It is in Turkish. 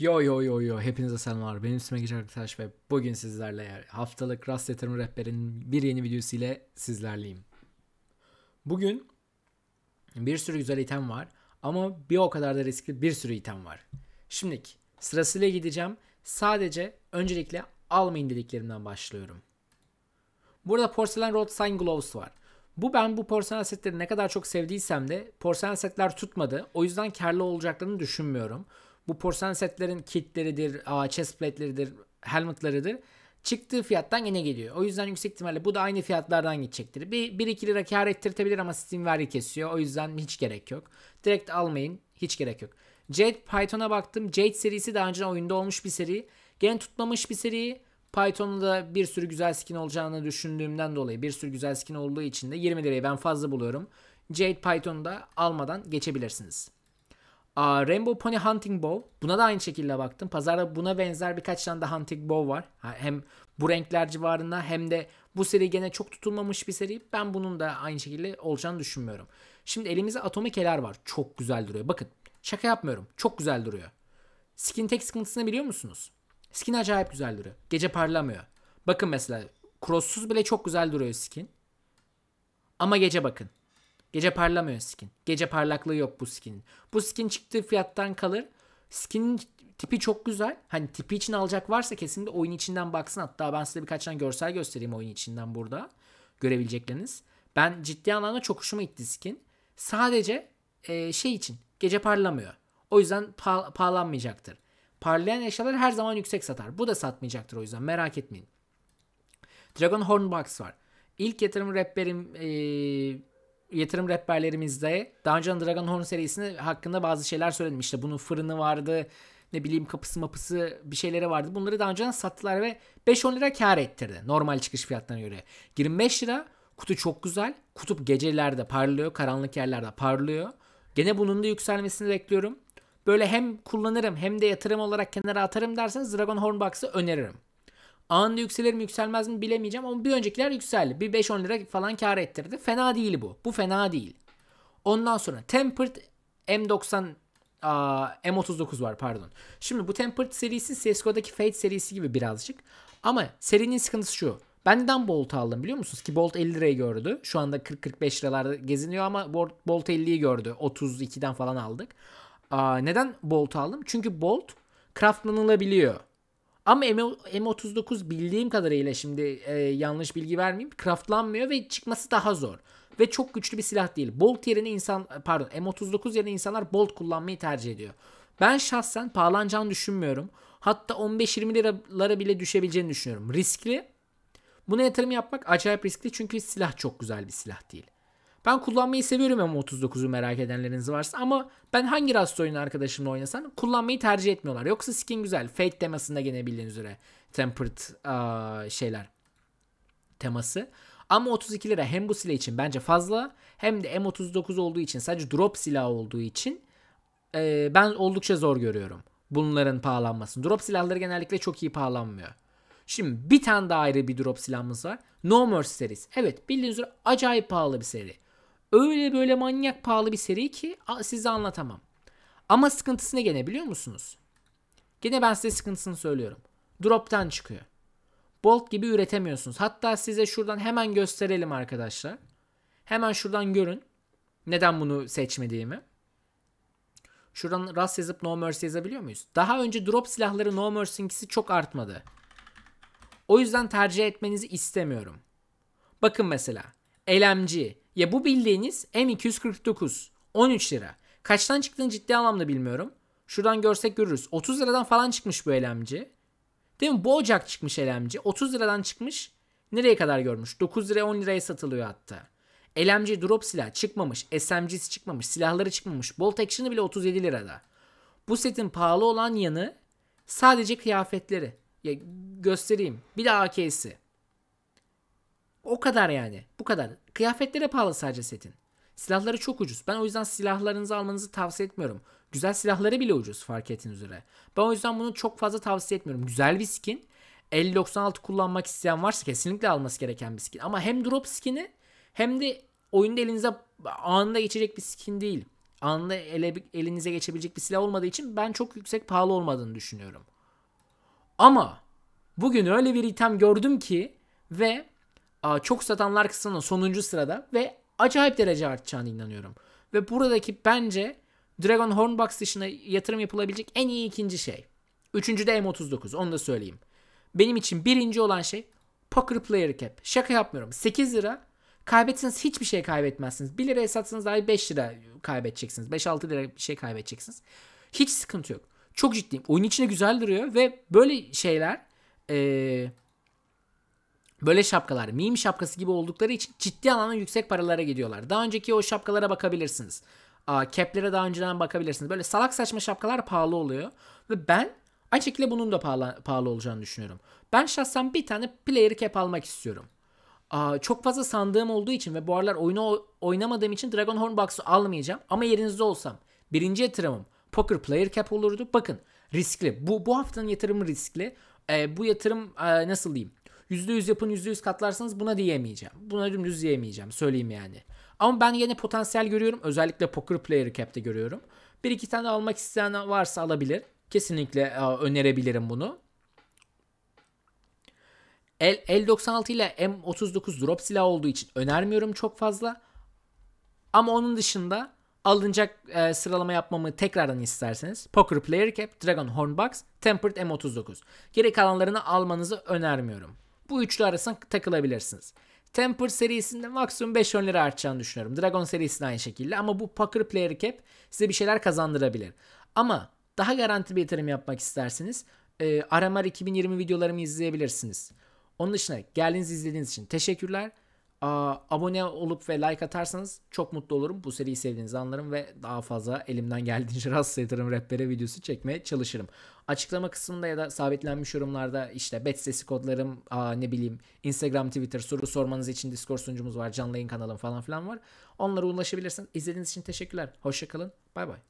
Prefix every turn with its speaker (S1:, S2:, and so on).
S1: Yo yo yo yo hepinize selamlar. Benim ismim Gece Arkadaş ve bugün sizlerle haftalık Rast Yatırım Rehberi'nin bir yeni videosu ile sizlerleyim. Bugün bir sürü güzel item var ama bir o kadar da riskli bir sürü item var. Şimdilik sırasıyla gideceğim. Sadece öncelikle almayın dediklerimden başlıyorum. Burada Porcelain Road Sign Gloves var. Bu ben bu porselen setleri ne kadar çok sevdiysem de porselen setler tutmadı. O yüzden karlı olacaklarını düşünmüyorum. Bu porselen setlerin kitleridir, chestplate'leridir, helmetlarıdır. Çıktığı fiyattan yine geliyor. O yüzden yüksek ihtimalle bu da aynı fiyatlardan gidecektir. Bir, 1-2 lira kar ettirtebilir ama Steam vergi kesiyor. O yüzden hiç gerek yok. Direkt almayın. Hiç gerek yok. Jade Python'a baktım. Jade serisi daha önce oyunda olmuş bir seri. Gene tutmamış bir seri. Python'da da bir sürü güzel skin olacağını düşündüğümden dolayı bir sürü güzel skin olduğu için de 20 lirayı ben fazla buluyorum. Jade Python'da almadan geçebilirsiniz. Rainbow Pony Hunting Bow. Buna da aynı şekilde baktım. Pazarda buna benzer birkaç tane de Hunting Bow var. Hem bu renkler civarında hem de bu seri gene çok tutulmamış bir seri. Ben bunun da aynı şekilde olacağını düşünmüyorum. Şimdi elimizde Atomic Eler var. Çok güzel duruyor. Bakın şaka yapmıyorum. Çok güzel duruyor. Skin tek sıkıntısını biliyor musunuz? Skin acayip güzel duruyor. Gece parlamıyor. Bakın mesela crosssuz bile çok güzel duruyor skin. Ama gece bakın. Gece parlamıyor skin. Gece parlaklığı yok bu skinin. Bu skin çıktığı fiyattan kalır. Skinin tipi çok güzel. Hani tipi için alacak varsa kesinlikle oyun içinden baksın. Hatta ben size birkaç tane görsel göstereyim oyun içinden burada. Görebilecekleriniz. Ben ciddi anlamda çok hoşuma gitti skin. Sadece e, şey için gece parlamıyor. O yüzden pa- pahalanmayacaktır. Parlayan eşyalar her zaman yüksek satar. Bu da satmayacaktır o yüzden merak etmeyin. Dragon Horn Box var. İlk yatırım rehberim e, yatırım rehberlerimizde daha Dragon Horn serisini hakkında bazı şeyler söyledim. İşte bunun fırını vardı, ne bileyim kapısı mapısı bir şeylere vardı. Bunları daha sattılar ve 5-10 lira kar ettirdi normal çıkış fiyatlarına göre. 25 lira kutu çok güzel. Kutup gecelerde parlıyor, karanlık yerlerde parlıyor. Gene bunun da yükselmesini bekliyorum. Böyle hem kullanırım hem de yatırım olarak kenara atarım derseniz Dragon Horn Box'ı öneririm. Anında yükselir mi yükselmez mi bilemeyeceğim ama bir öncekiler yükseldi. Bir 5-10 lira falan kar ettirdi. Fena değil bu. Bu fena değil. Ondan sonra Tempered M90 a, M39 var pardon. Şimdi bu Tempered serisi CSGO'daki Fate serisi gibi birazcık. Ama serinin sıkıntısı şu. Ben neden Bolt aldım biliyor musunuz? Ki Bolt 50 liraya gördü. Şu anda 40-45 liralarda geziniyor ama Bolt 50'yi gördü. 32'den falan aldık. Aa, neden Bolt aldım? Çünkü Bolt craftlanılabiliyor. Ama M 39 bildiğim kadarıyla şimdi e, yanlış bilgi vermeyeyim. Craftlanmıyor ve çıkması daha zor. Ve çok güçlü bir silah değil. Bolt yerine insan pardon M39 yerine insanlar Bolt kullanmayı tercih ediyor. Ben şahsen pahalanacağını düşünmüyorum. Hatta 15-20 liralara bile düşebileceğini düşünüyorum. Riskli. Buna yatırım yapmak acayip riskli çünkü silah çok güzel bir silah değil. Ben kullanmayı seviyorum ama 39'u merak edenleriniz varsa ama ben hangi rast oyunu arkadaşımla oynasam kullanmayı tercih etmiyorlar. Yoksa skin güzel. Fate temasında gene bildiğiniz üzere tempered uh, şeyler teması. Ama 32 lira hem bu silah için bence fazla hem de M39 olduğu için sadece drop silahı olduğu için e, ben oldukça zor görüyorum bunların pahalanmasını. Drop silahları genellikle çok iyi pahalanmıyor. Şimdi bir tane daha ayrı bir drop silahımız var. No Mercy serisi. Evet bildiğiniz üzere acayip pahalı bir seri. Öyle böyle manyak pahalı bir seri ki size anlatamam. Ama sıkıntısı ne gene biliyor musunuz? Gene ben size sıkıntısını söylüyorum. Drop'tan çıkıyor. Bolt gibi üretemiyorsunuz. Hatta size şuradan hemen gösterelim arkadaşlar. Hemen şuradan görün. Neden bunu seçmediğimi. Şuradan rast yazıp no mercy yazabiliyor muyuz? Daha önce drop silahları no mercy'nkisi çok artmadı. O yüzden tercih etmenizi istemiyorum. Bakın mesela. LMG, ya bu bildiğiniz M249 13 lira. Kaçtan çıktığını ciddi anlamda bilmiyorum. Şuradan görsek görürüz. 30 liradan falan çıkmış bu elemci. Değil mi? Bu ocak çıkmış elemci. 30 liradan çıkmış. Nereye kadar görmüş? 9 lira 10 liraya satılıyor hatta. LMC drop silah çıkmamış. SMG'si çıkmamış. Silahları çıkmamış. Bolt action'ı bile 37 lirada. Bu setin pahalı olan yanı sadece kıyafetleri. Ya göstereyim. Bir de AK'si. O kadar yani. Bu kadar. Kıyafetleri pahalı sadece setin. Silahları çok ucuz. Ben o yüzden silahlarınızı almanızı tavsiye etmiyorum. Güzel silahları bile ucuz fark ettiğiniz üzere. Ben o yüzden bunu çok fazla tavsiye etmiyorum. Güzel bir skin. 5096 kullanmak isteyen varsa kesinlikle alması gereken bir skin. Ama hem drop skin'i hem de oyunda elinize anında geçecek bir skin değil. Anında ele, elinize geçebilecek bir silah olmadığı için ben çok yüksek pahalı olmadığını düşünüyorum. Ama bugün öyle bir item gördüm ki ve çok satanlar kısmının sonuncu sırada ve acayip derece artacağına inanıyorum. Ve buradaki bence Dragon Hornbox dışına yatırım yapılabilecek en iyi ikinci şey. Üçüncü de M39 onu da söyleyeyim. Benim için birinci olan şey Poker Player Cap. Şaka yapmıyorum 8 lira kaybetsiniz hiçbir şey kaybetmezsiniz. 1 liraya satsanız dahi 5 lira kaybedeceksiniz. 5-6 lira bir şey kaybedeceksiniz. Hiç sıkıntı yok. Çok ciddiyim. Oyun içine güzel duruyor ve böyle şeyler ee, böyle şapkalar meme şapkası gibi oldukları için ciddi anlamda yüksek paralara gidiyorlar. Daha önceki o şapkalara bakabilirsiniz. Aa, daha önceden bakabilirsiniz. Böyle salak saçma şapkalar pahalı oluyor. Ve ben aynı şekilde bunun da pahalı, pahalı olacağını düşünüyorum. Ben şahsen bir tane player cap almak istiyorum. Aa, çok fazla sandığım olduğu için ve bu aralar oyunu oynamadığım için Dragon Horn Box'u almayacağım. Ama yerinizde olsam birinci yatırımım Poker Player Cap olurdu. Bakın riskli. Bu, bu haftanın yatırımı riskli. Ee, bu yatırım e, nasıl diyeyim? %100 yapın %100 katlarsanız buna diyemeyeceğim. Buna dümdüz diyemeyeceğim söyleyeyim yani. Ama ben yine potansiyel görüyorum. Özellikle poker player cap'te görüyorum. Bir iki tane almak isteyen varsa alabilir. Kesinlikle e, önerebilirim bunu. L, L96 ile M39 drop silah olduğu için önermiyorum çok fazla. Ama onun dışında alınacak e, sıralama yapmamı tekrardan isterseniz Poker Player Cap, Dragon Hornbox, Tempered M39. Geri kalanlarını almanızı önermiyorum. Bu üçlü arasına takılabilirsiniz. Temper serisinde maksimum 5 ön lira artacağını düşünüyorum. Dragon serisinde aynı şekilde ama bu Poker Player Cap size bir şeyler kazandırabilir. Ama daha garanti bir yatırım yapmak isterseniz e, RMR 2020 videolarımı izleyebilirsiniz. Onun dışında geldiğiniz izlediğiniz için teşekkürler abone olup ve like atarsanız çok mutlu olurum. Bu seriyi sevdiğinizi anlarım ve daha fazla elimden geldiğince rast yatırım rehbere videosu çekmeye çalışırım. Açıklama kısmında ya da sabitlenmiş yorumlarda işte bet sesi kodlarım aa, ne bileyim Instagram, Twitter soru sormanız için Discord sunucumuz var. Canlı yayın kanalım falan filan var. Onlara ulaşabilirsiniz. İzlediğiniz için teşekkürler. Hoşçakalın. Bay bay.